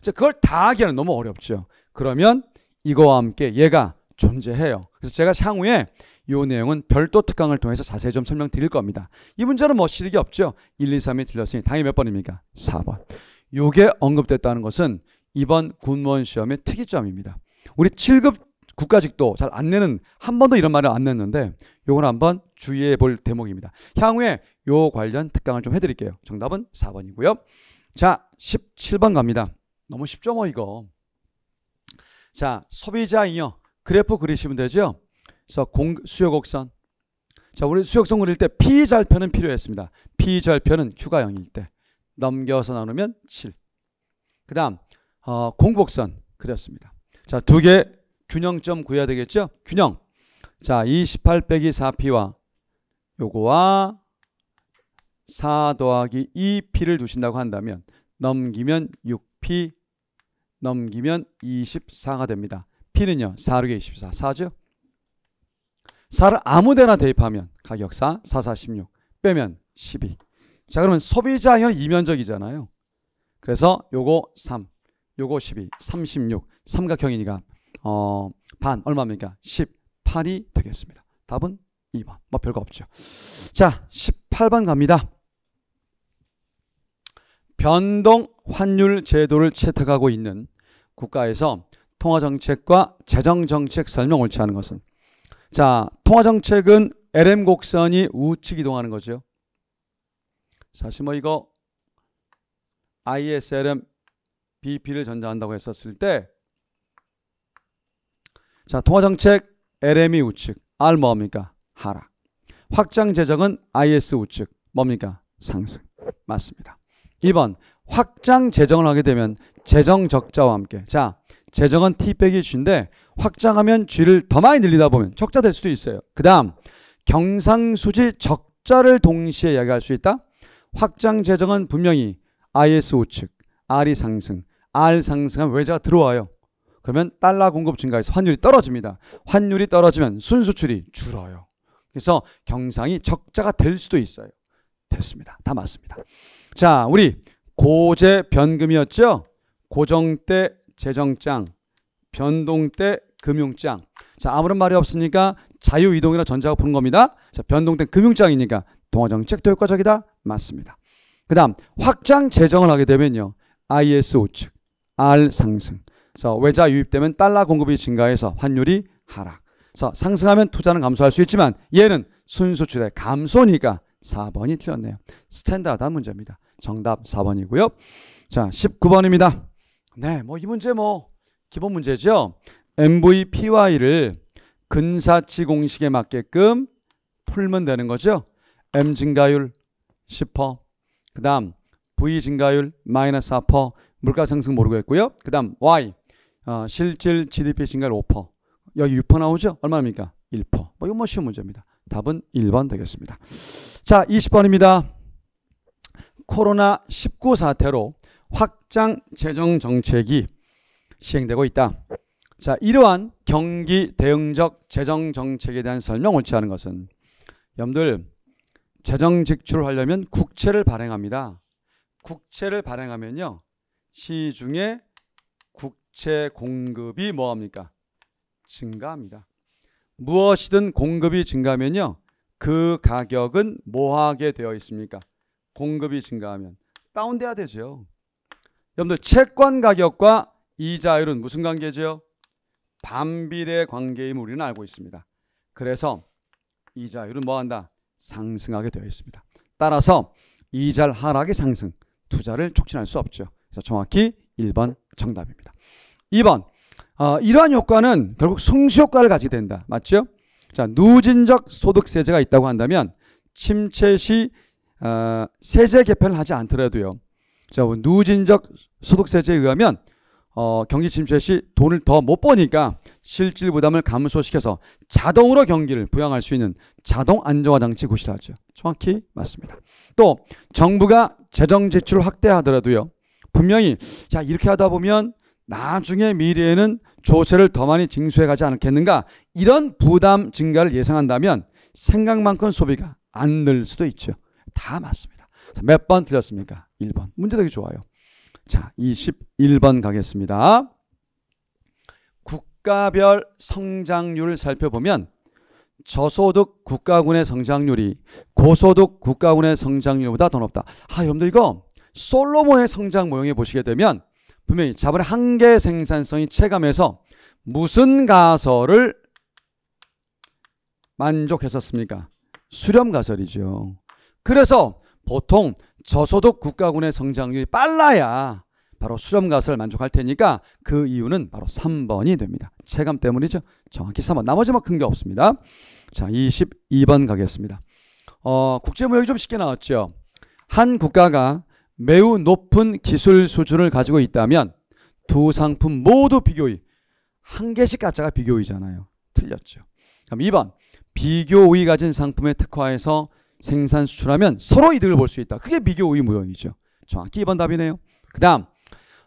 [SPEAKER 1] 그걸 다 하기에는 너무 어렵죠. 그러면 이거와 함께 얘가 존재해요. 그래서 제가 향후에 이 내용은 별도 특강을 통해서 자세히 좀 설명드릴 겁니다. 이 문제는 뭐 실익이 없죠. 1, 2, 3이 들렸으니 당연히 몇 번입니까? 4번. 요게 언급됐다는 것은 이번 군무원 시험의 특이점입니다. 우리 7급 국가직도 잘 안 내는 한 번도 이런 말을 안 냈는데 요건 한번 주의해 볼 대목입니다. 향후에 요 관련 특강을 좀 해드릴게요. 정답은 4번이고요. 자 17번 갑니다. 너무 쉽죠 뭐 이거. 자 소비자 인요 그래프 그리시면 되죠. 그래서 공, 수요 곡선. 자 우리 수역성 그릴 때 P 절편은 필요했습니다. P 절편은 Q가 0일 때 넘겨서 나누면 7. 그 다음 어, 공복선 그렸습니다. 자두개 균형점 구해야 되겠죠? 균형. 자, 28 빼기 4p와 요거와 4 더하기 2p를 두신다고 한다면 넘기면 6p 넘기면 24가 됩니다. p는요. 4륙에 24. 4죠? 4를 아무데나 대입하면 가격 4, 4, 4, 16 빼면 12. 자 그러면 소비자형 이면적이잖아요. 그래서 요거 3, 요거 12, 36 삼각형이니까 어, 반 얼마입니까? 18이 되겠습니다. 답은 2번. 뭐 별거 없죠. 자, 18번 갑니다. 변동 환율 제도를 채택하고 있는 국가에서 통화정책과 재정정책 설명 옳지 않은 것은 자 통화정책은 LM 곡선이 우측 이동하는 거죠 사실 뭐 이거 ISLM BP를 전자한다고 했었을 때 자, 통화정책 LME 우측. R 뭡니까? 하락. 확장 재정은 IS 우측. 뭡니까? 상승. 맞습니다. 2번. 확장 재정을 하게 되면 재정 적자와 함께 자, 재정은 T 빼기 G인데 확장하면 G를 더 많이 늘리다 보면 적자 될 수도 있어요. 그다음 경상수지 적자를 동시에 이야기할 수 있다. 확장 재정은 분명히 IS 우측, R이 상승, R 상승하면 외자가 들어와요. 그러면 달러 공급 증가해서 환율이 떨어집니다. 환율이 떨어지면 순수출이 줄어요. 그래서 경상이 적자가 될 수도 있어요. 됐습니다. 다 맞습니다. 자, 우리 고제 변금이었죠? 고정 때 재정장, 변동 때 금융장. 자, 아무런 말이 없으니까 자유이동이나 전자가 푸는 겁니다. 자, 변동 때 금융장이니까 동화정책도 효과적이다. 맞습니다. 그 다음 확장 재정을 하게 되면요. IS o 측 R 상승. 그래서 외자 유입되면 달러 공급이 증가해서 환율이 하락. 그래서 상승하면 투자는 감소할 수 있지만 얘는 순수출의 감소니까 4번이 틀렸네요. 스탠다드한 문제입니다. 정답 4번이고요. 자, 19번입니다. 네, 뭐 이 문제 뭐 기본 문제죠. MVPY를 근사치 공식에 맞게끔 풀면 되는 거죠. M 증가율 10%, 그 다음 V 증가율 마이너스 4%, 물가상승 모르겠고요그 다음 Y 어, 실질 GDP 증가율 5%. 여기 6% 나오죠? 얼마입니까? 1%. 뭐 이건 뭐 쉬운 문제입니다. 답은 1번 되겠습니다. 자, 20번입니다. 코로나 19 사태로 확장 재정 정책이 시행되고 있다. 자, 이러한 경기 대응적 재정 정책에 대한 설명 옳지 않은 것은 염러분들 재정 직출을 하려면 국채를 발행합니다. 국채를 발행하면요. 시중에 부채 공급이 뭐합니까? 증가합니다. 무엇이든 공급이 증가하면요. 그 가격은 뭐하게 되어 있습니까? 공급이 증가하면 다운돼야 되죠. 여러분들 채권 가격과 이자율은 무슨 관계죠? 반비례 관계임 우리는 알고 있습니다. 그래서 이자율은 뭐한다? 상승하게 되어 있습니다. 따라서 이자 하락의 상승, 투자를 촉진할 수 없죠. 그래서 정확히 1번 정답입니다. 2번 어, 이러한 효과는 결국 승수 효과를 가지게 된다. 맞죠? 자 누진적 소득세제가 있다고 한다면 침체 시 어, 세제 개편을 하지 않더라도요. 자 뭐 누진적 소득세제에 의하면 어, 경기 침체 시 돈을 더 못 버니까 실질 부담을 감소시켜서 자동으로 경기를 부양할 수 있는 자동 안정화 장치 구시를 하죠. 정확히 맞습니다. 또 정부가 재정 지출을 확대하더라도요. 분명히 자 이렇게 하다 보면 나중에 미래에는 조세를 더 많이 징수해 가지 않겠는가 이런 부담 증가를 예상한다면 생각만큼 소비가 안 늘 수도 있죠. 다 맞습니다. 몇 번 틀렸습니까? 1번. 문제 되게 좋아요. 자, 21번 가겠습니다. 국가별 성장률을 살펴보면 저소득 국가군의 성장률이 고소득 국가군의 성장률보다 더 높다. 아, 여러분들 이거 솔로몬의 성장 모형에 보시게 되면 분명히 자본의 한계 생산성이 체감해서 무슨 가설을 만족했었습니까? 수렴 가설이죠. 그래서 보통 저소득 국가군의 성장률이 빨라야 바로 수렴 가설을 만족할 테니까 그 이유는 바로 3번이 됩니다. 체감 때문이죠. 정확히 3번. 나머지만 뭐 큰게 없습니다. 자, 22번 가겠습니다. 어, 국제무역이 좀 쉽게 나왔죠. 한 국가가 매우 높은 기술 수준을 가지고 있다면 두 상품 모두 비교의 한 개씩 가짜가 비교의잖아요. 틀렸죠. 그럼 2번 비교의 가진 상품에 특화해서 생산 수출하면 서로 이득을 볼 수 있다. 그게 비교의 모형이죠. 정확히 2번 답이네요. 그 다음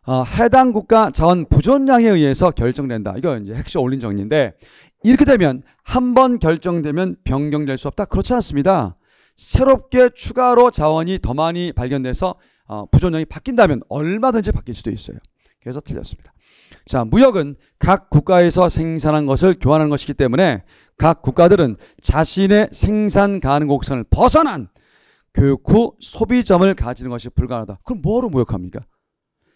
[SPEAKER 1] 어, 해당 국가 자원 부존량에 의해서 결정된다. 이거 이제 핵심 올린 정리인데 이렇게 되면 한 번 결정되면 변경될 수 없다. 그렇지 않습니다. 새롭게 추가로 자원이 더 많이 발견돼서 어, 부존형이 바뀐다면 얼마든지 바뀔 수도 있어요. 그래서 틀렸습니다. 자, 무역은 각 국가에서 생산한 것을 교환하는 것이기 때문에 각 국가들은 자신의 생산 가능 곡선을 벗어난 교육 후 소비점을 가지는 것이 불가능하다. 그럼 뭐로 무역합니까?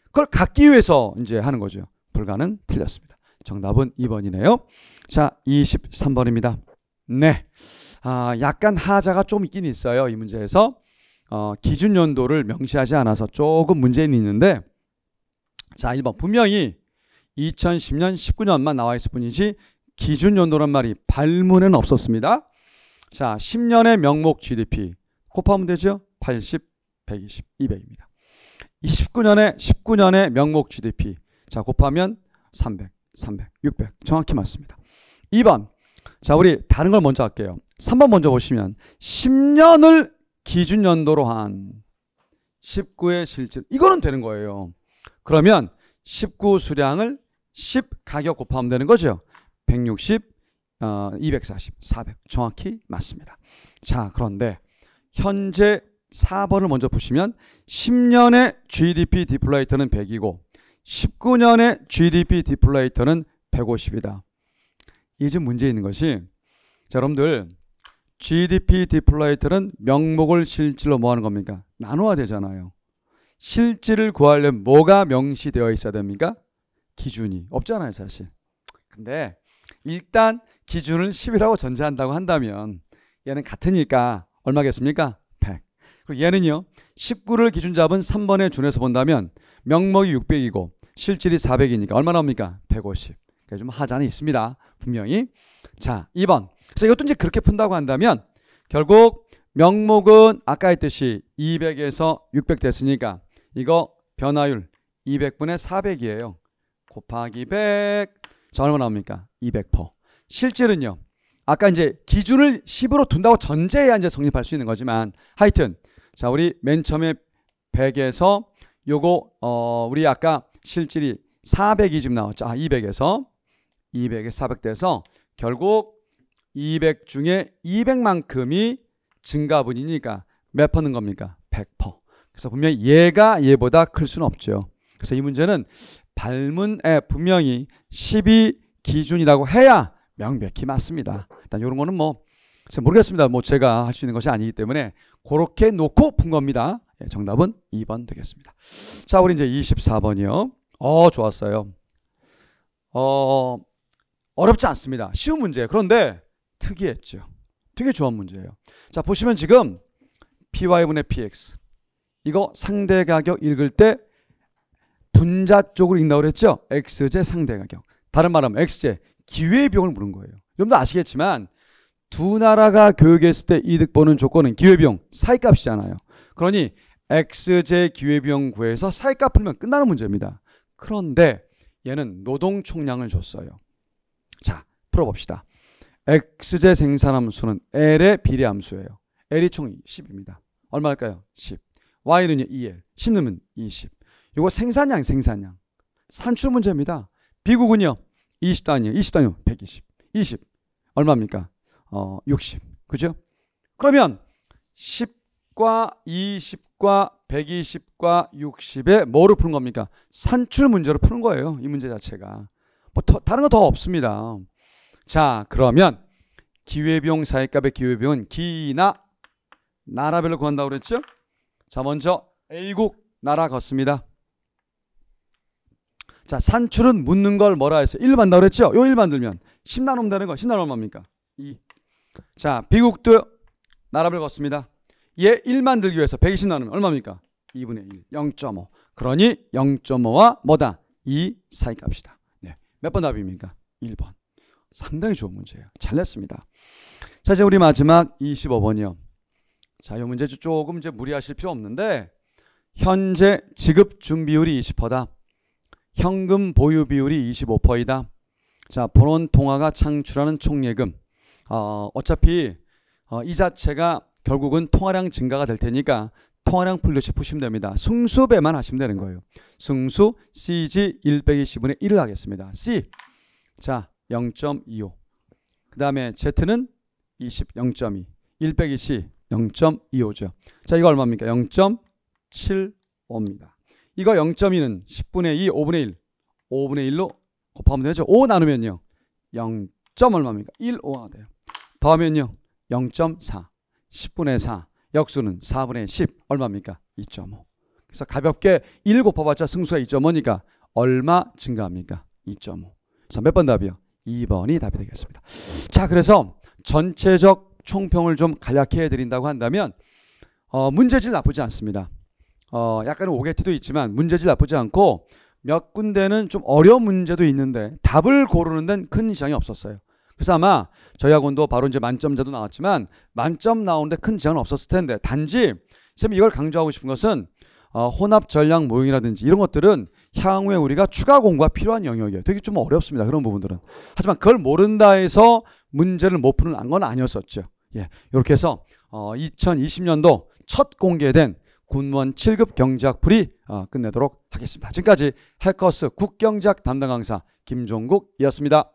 [SPEAKER 1] 그걸 갖기 위해서 이제 하는 거죠. 불가능 틀렸습니다. 정답은 2번이네요. 자, 23번입니다. 네. 아, 약간 하자가 좀 있긴 있어요. 이 문제에서. 어, 기준 연도를 명시하지 않아서 조금 문제는 있는데 자 1번 분명히 2010년 19년만 나와 있을 뿐이지 기준 연도란 말이 발문에는 없었습니다. 자 10년의 명목 GDP 곱하면 되죠? 80, 120, 200입니다. 29년에 19년의 명목 GDP 자 곱하면 300, 300, 600 정확히 맞습니다. 2번 자 우리 다른 걸 먼저 할게요. 3번 먼저 보시면 10년을 기준 연도로 한 19의 실질 이거는 되는 거예요. 그러면 19 수량을 10 가격 곱하면 되는 거죠. 160, 어, 240, 400 정확히 맞습니다. 자 그런데 현재 4번을 먼저 보시면 10년의 GDP 디플레이터는 100이고 19년의 GDP 디플레이터는 150이다. 이제 문제 있는 것이 자, 여러분들 GDP 디플레이트는 명목을 실질로 뭐 하는 겁니까? 나눠야 되잖아요. 실질을 구하려면 뭐가 명시되어 있어야 됩니까? 기준이 없잖아요, 사실. 근데 일단 기준을 10이라고 전제한다고 한다면 얘는 같으니까 얼마겠습니까? 100. 그리고 얘는요. 19를 기준 잡은 3번의 준에서 본다면 명목이 600이고 실질이 400이니까 얼마 나옵니까? 150. 그러니까 좀 하자는 있습니다. 분명히. 자, 2번. 그래서 이것도 이제 그렇게 푼다고 한다면 결국 명목은 아까 했듯이 200에서 600 됐으니까 이거 변화율 200분의 400이에요. 곱하기 100. 자, 얼마 나옵니까? 200%. 실질은요. 아까 이제 기준을 10으로 둔다고 전제해야 이제 성립할 수 있는 거지만 하여튼 자, 우리 맨 처음에 100에서 요거 어 우리 아까 실질이 400이 지금 나왔죠. 아, 200에서 200에 400 돼서 결국 200 중에 200만큼이 증가분이니까 몇 퍼는 겁니까? 100퍼. 그래서 분명히 얘가 얘보다 클 수는 없죠. 그래서 이 문제는 발문에 분명히 1 2 기준이라고 해야 명백히 맞습니다. 일단 이런 거는 뭐 모르겠습니다. 뭐 제가 할 수 있는 것이 아니기 때문에 그렇게 놓고 푼 겁니다. 예, 정답은 2번 되겠습니다. 자, 우리 이제 24번이요. 어, 좋았어요. 어, 어렵지 않습니다. 쉬운 문제. 그런데 특이했죠. 되게 좋은 문제예요. 자, 보시면 지금 py분의 px 이거 상대 가격 읽을 때 분자 쪽으로 읽나고 그랬죠? x제 상대 가격. 다른 말하면 x제 기회 비용을 물은 거예요. 여러분도 아시겠지만 두 나라가 교육했을때 이득 보는 조건은 기회비용, 사이값이잖아요. 그러니 x제 기회비용 구해서 사이값 풀면 끝나는 문제입니다. 그런데 얘는 노동 총량을 줬어요. 자, 풀어봅시다. x제 생산함수는 l의 비례함수예요. l이 총 10입니다. 얼마일까요? 10. y는요 2l. 10 넣으면 20. 이거 생산량 생산량. 산출 문제입니다. 미국은요 20도 아니에요. 20도 아니요 120. 20 얼마입니까? 어 60. 그죠? 그러면 10과 20과 120과 60에 뭐로 푸는 겁니까? 산출 문제로 푸는 거예요. 이 문제 자체가. 뭐 더, 다른 거 더 없습니다. 자, 그러면 기회비용 사회값의 기회비용은 기나 나라별로 구한다고 그랬죠? 자, 먼저 A국 나라 걷습니다. 자, 산출은 묻는 걸 뭐라 했어요? 1만 다 그랬죠? 요 1만 들면 10나눔 되는 거. 10나눔 얼마입니까? 2. 자, B국도 나라별 로 걷습니다. 얘 1만 들기 위해서 120나누면 얼마입니까? 2분의 1, 0.5. 그러니 0.5와 뭐다? 2 사이 값이다. 네. 몇 번 답입니까? 1번. 상당히 좋은 문제예요. 잘 냈습니다. 자, 이제 우리 마지막 25번이요. 자, 이 문제 조금 이제 무리하실 필요 없는데 현재 지급 준비율이 20%다. 현금 보유 비율이 25%이다. 자, 본원 통화가 창출하는 총예금. 어, 어차피 어, 이 자체가 결국은 통화량 증가가 될 테니까 통화량 플러시 푸시면 됩니다. 승수배만 하시면 되는 거예요. 승수 CG 120분의 1을 하겠습니다. C. 자, 0.25. 그 다음에 Z는 20, 0.2. 1 2기 0.25죠. 자, 이거 얼마입니까? 0.75입니다. 이거 0.2는 10분의 2, 5분의 1. 5분의 1로 곱하면 되죠. 5 나누면요. 0. 얼마입니까? 1, 5가 돼요. 더하면요. 0.4. 10분의 4. 역수는 4분의 10. 얼마입니까? 2.5. 그래서 가볍게 1 곱해봤자 승수가 2.5니까 얼마 증가합니까? 2.5. 그래서 몇번 답이요? 2번이 답이 되겠습니다. 자, 그래서 전체적 총평을 좀 간략히 해드린다고 한다면 어, 문제질 나쁘지 않습니다. 어, 약간의 오게티도 있지만 문제질 나쁘지 않고 몇 군데는 좀 어려운 문제도 있는데 답을 고르는 데는 큰 지장이 없었어요. 그래서 아마 저희 학원도 바로 이제 만점자도 나왔지만 만점 나오는데 큰 지장은 없었을 텐데 단지 지금 이걸 강조하고 싶은 것은 어, 혼합 전략 모형이라든지 이런 것들은 향후에 우리가 추가 공부가 필요한 영역이에요. 되게 좀 어렵습니다. 그런 부분들은. 하지만 그걸 모른다 해서 문제를 못 푸는 건 아니었었죠. 예. 이렇게 해서 어, 2020년도 첫 공개된 군무원 7급 경제학 풀이 어, 끝내도록 하겠습니다. 지금까지 해커스 국경제학 담당 강사 김종국이었습니다.